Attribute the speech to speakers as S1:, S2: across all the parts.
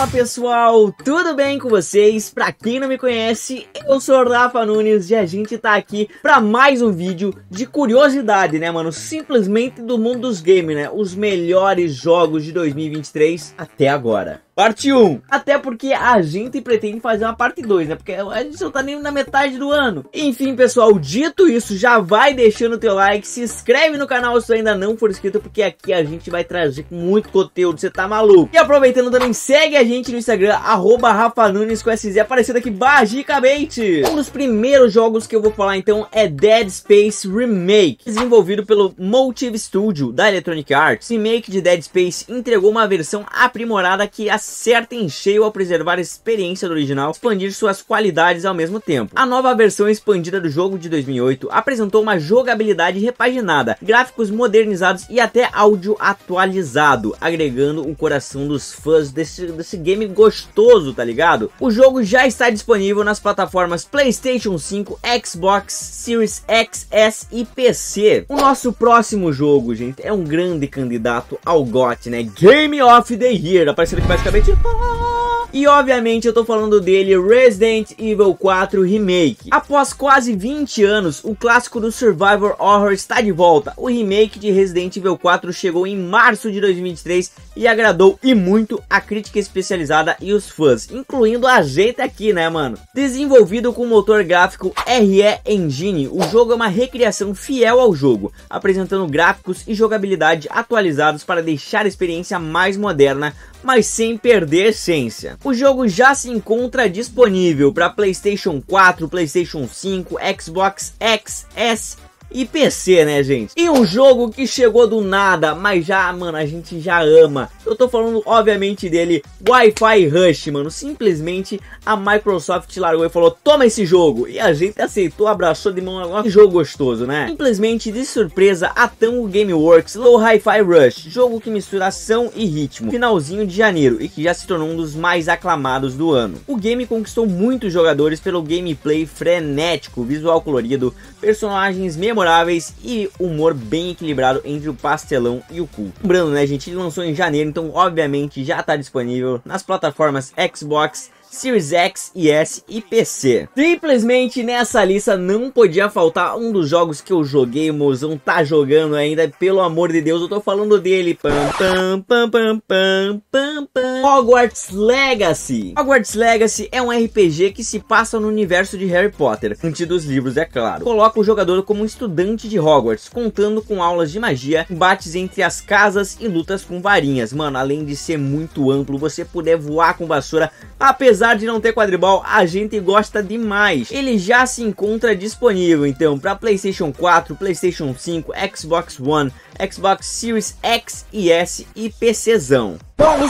S1: Fala pessoal, tudo bem com vocês? Pra quem não me conhece, eu sou o Rafa Nunes e a gente tá aqui pra mais um vídeo de curiosidade, né mano? Simplesmente do mundo dos games, né? Os melhores jogos de 2023 até agora. Parte 1. Até porque a gente pretende fazer uma parte 2, né? Porque a gente não tá nem na metade do ano. Enfim, pessoal, dito isso, já vai deixando o teu like, se inscreve no canal se ainda não for inscrito, porque aqui a gente vai trazer muito conteúdo, você tá maluco. E aproveitando também, segue a gente no Instagram, arroba Rafa com SZ, aparecendo aqui magicamente. Um dos primeiros jogos que eu vou falar então é Dead Space Remake, desenvolvido pelo Motive Studio da Electronic Arts. Remake de Dead Space entregou uma versão aprimorada que as assim, acerta em cheio ao preservar a experiência do original, expandir suas qualidades ao mesmo tempo. A nova versão expandida do jogo de 2008 apresentou uma jogabilidade repaginada, gráficos modernizados e até áudio atualizado, agregando o coração dos fãs desse, desse game gostoso, tá ligado? O jogo já está disponível nas plataformas PlayStation 5, Xbox Series X, S e PC. O nosso próximo jogo, gente, é um grande candidato ao GOT, né? Game of the Year, aparecendo aqui basicamente. Ah". E obviamente eu tô falando dele, Resident Evil 4 Remake. Após quase 20 anos, o clássico do Survivor Horror está de volta. O remake de Resident Evil 4 chegou em março de 2023 e agradou e muito a crítica especializada e os fãs, incluindo a gente aqui, né, mano? Desenvolvido com o motor gráfico RE Engine, o jogo é uma recriação fiel ao jogo, apresentando gráficos e jogabilidade atualizados para deixar a experiência mais moderna mas sem perder a essência. O jogo já se encontra disponível para PlayStation 4, PlayStation 5, Xbox X, S e PC, né, gente? E um jogo que chegou do nada, mas já, mano, a gente já ama. Eu tô falando, obviamente, dele, Wi-Fi Rush, mano. Simplesmente a Microsoft largou e falou: toma esse jogo. E a gente aceitou, abraçou de mão. É um jogo gostoso, né? Simplesmente de surpresa, a Tango Gameworks Low Hi-Fi Rush, jogo que mistura ação e ritmo, finalzinho de janeiro e que já se tornou um dos mais aclamados do ano. O game conquistou muitos jogadores pelo gameplay frenético, visual colorido, personagens memoráveis e humor bem equilibrado entre o pastelão e o cu. Lembrando, né, gente, ele lançou em janeiro, então então, obviamente já está disponível nas plataformas Xbox, Series X e S e PC. Simplesmente nessa lista não podia faltar um dos jogos que eu joguei, mozão tá jogando ainda, pelo amor de Deus, eu tô falando dele. Pam, pam, pam, pam, pam, pam, pam. Hogwarts Legacy. Hogwarts Legacy é um RPG que se passa no universo de Harry Potter, antes dos livros, é claro. Coloca o jogador como um estudante de Hogwarts, contando com aulas de magia, embates entre as casas e lutas com varinhas. Mano, além de ser muito amplo, você puder voar com vassoura, Apesar de não ter quadribol, a gente gosta demais. Ele já se encontra disponível então para PlayStation 4, PlayStation 5, Xbox One, Xbox Series X e S e PCzão.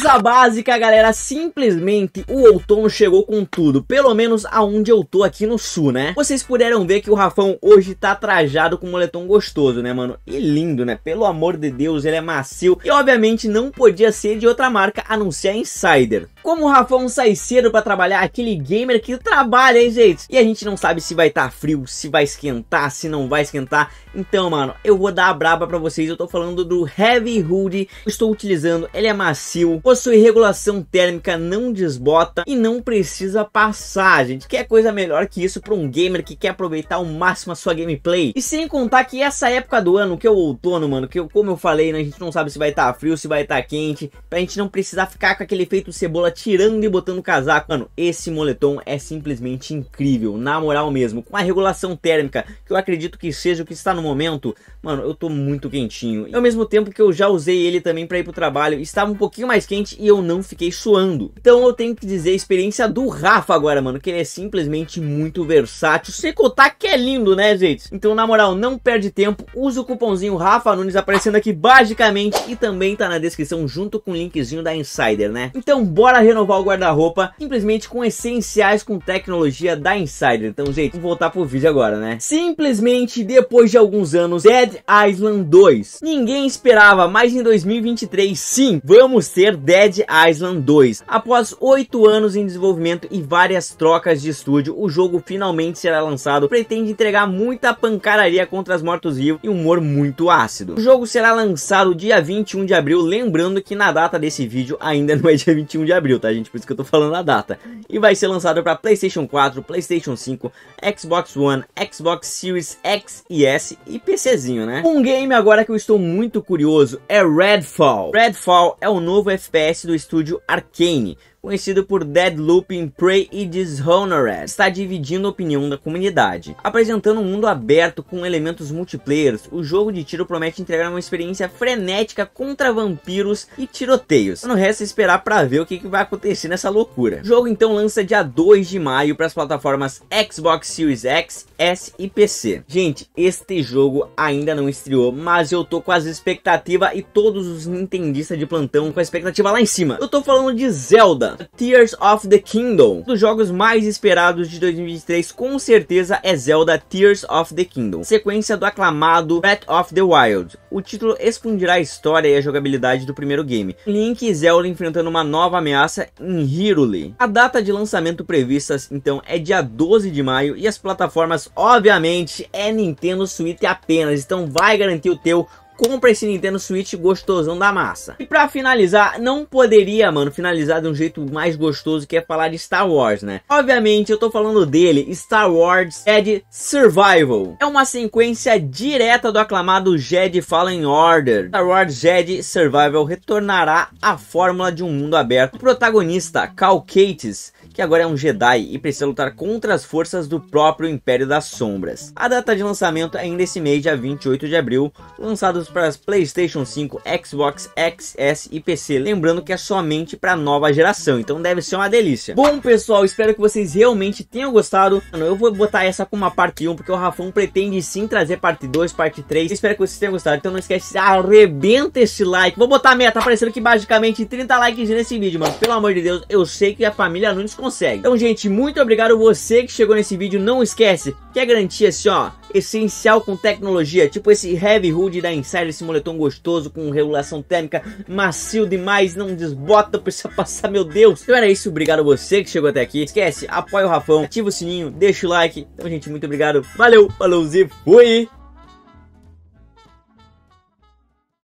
S1: à básica, galera. Simplesmente o outono chegou com tudo. Pelo menos aonde eu tô aqui no sul, né? Vocês puderam ver que o Rafão hoje tá trajado com um moletom gostoso, né, mano? E lindo, né? Pelo amor de Deus, ele é macio. E obviamente não podia ser de outra marca a não ser a Insider. Como o Rafão sai cedo pra trabalhar, aquele gamer que trabalha, hein, gente? E a gente não sabe se vai estar tá frio, se vai esquentar, se não vai esquentar. Então, mano, eu vou dar a braba pra vocês. Eu tô falando do Heavy Hood estou utilizando. Ele é macio, possui regulação térmica, não desbota e não precisa passar, gente. Que é coisa melhor que isso para um gamer que quer aproveitar ao máximo a sua gameplay. E sem contar que essa época do ano, que é o outono, mano, que eu, como eu falei, né, a gente não sabe se vai estar tá frio, se vai estar tá quente, pra gente não precisar ficar com aquele efeito cebola tirando e botando casaco. Mano, esse moletom é simplesmente incrível, na moral mesmo. Com a regulação térmica, que eu acredito que seja o que está no momento, mano, eu tô muito quente quentinho. E ao mesmo tempo que eu já usei ele também para ir pro trabalho, estava um pouquinho mais quente e eu não fiquei suando. Então eu tenho que dizer a experiência do Rafa agora, mano, que ele é simplesmente muito versátil. Sem contar tá que é lindo, né, gente? Então, na moral, não perde tempo, usa o cupomzinho Rafa Nunes aparecendo aqui basicamente e também tá na descrição junto com o linkzinho da Insider, né? Então, bora renovar o guarda-roupa simplesmente com essenciais com tecnologia da Insider. Então, gente, vamos voltar pro vídeo agora, né? Simplesmente depois de alguns anos, Dead Island 2 2. Ninguém esperava, mas em 2023 sim, vamos ter Dead Island 2. Após 8 anos em desenvolvimento e várias trocas de estúdio, o jogo finalmente será lançado, pretende entregar muita pancararia contra as mortos-vivos e humor muito ácido. O jogo será lançado dia 21 de abril, lembrando que na data desse vídeo ainda não é dia 21 de abril, tá gente? Por isso que eu tô falando a data. E vai ser lançado para PlayStation 4, PlayStation 5, Xbox One, Xbox Series X e S e PCzinho, né? Um game agora que o estou muito curioso é Redfall. Redfall é o novo FPS do estúdio Arkane, conhecido por Dead em Prey e Dishonored, está dividindo a opinião da comunidade. Apresentando um mundo aberto com elementos multiplayers, o jogo de tiro promete entregar uma experiência frenética contra vampiros e tiroteios. Não resta esperar para ver o que, que vai acontecer nessa loucura. O jogo então lança dia 2 de maio para as plataformas Xbox Series X, S e PC. Gente, este jogo ainda não estreou, mas eu tô com as expectativas e todos os nintendistas de plantão com a expectativa lá em cima. Eu tô falando de Zelda, Tears of the Kingdom. Um dos jogos mais esperados de 2023, com certeza, é Zelda Tears of the Kingdom, sequência do aclamado Breath of the Wild. O título expandirá a história e a jogabilidade do primeiro game. Link e Zelda enfrentando uma nova ameaça em Hyrule. A data de lançamento prevista, então, é dia 12 de maio e as plataformas, obviamente, é Nintendo Switch apenas, então vai garantir o teu compra esse Nintendo Switch gostosão da massa. E pra finalizar, não poderia, mano, finalizar de um jeito mais gostoso que é falar de Star Wars, né? Obviamente, eu tô falando dele, Star Wars Jedi Survival. É uma sequência direta do aclamado Jedi Fallen Order. Star Wars Jedi Survival retornará à fórmula de um mundo aberto. O protagonista, Cal Cates, que agora é um Jedi e precisa lutar contra as forças do próprio Império das Sombras. A data de lançamento é ainda esse mês, dia 28 de abril, lançados para PlayStation 5, Xbox, XS e PC. Lembrando que é somente para nova geração, então deve ser uma delícia. Bom, pessoal, espero que vocês realmente tenham gostado. Eu vou botar essa como uma parte 1, porque o Rafão pretende sim trazer parte 2, parte 3. Espero que vocês tenham gostado, então não esquece, arrebenta esse like. Vou botar a meta, tá aparecendo que basicamente 30 likes nesse vídeo, mano. Pelo amor de Deus, eu sei que a família Nunes consegue. Então, gente, muito obrigado você que chegou nesse vídeo. Não esquece que a garantia assim, ó, essencial com tecnologia, tipo esse Heavy Hood da Insider, esse moletom gostoso com regulação térmica, macio demais, não desbota, precisa passar, meu Deus. Então era isso, obrigado você que chegou até aqui. Esquece, apoia o Rafão, ativa o sininho, deixa o like. Então, gente, muito obrigado. Valeu, falou e fui!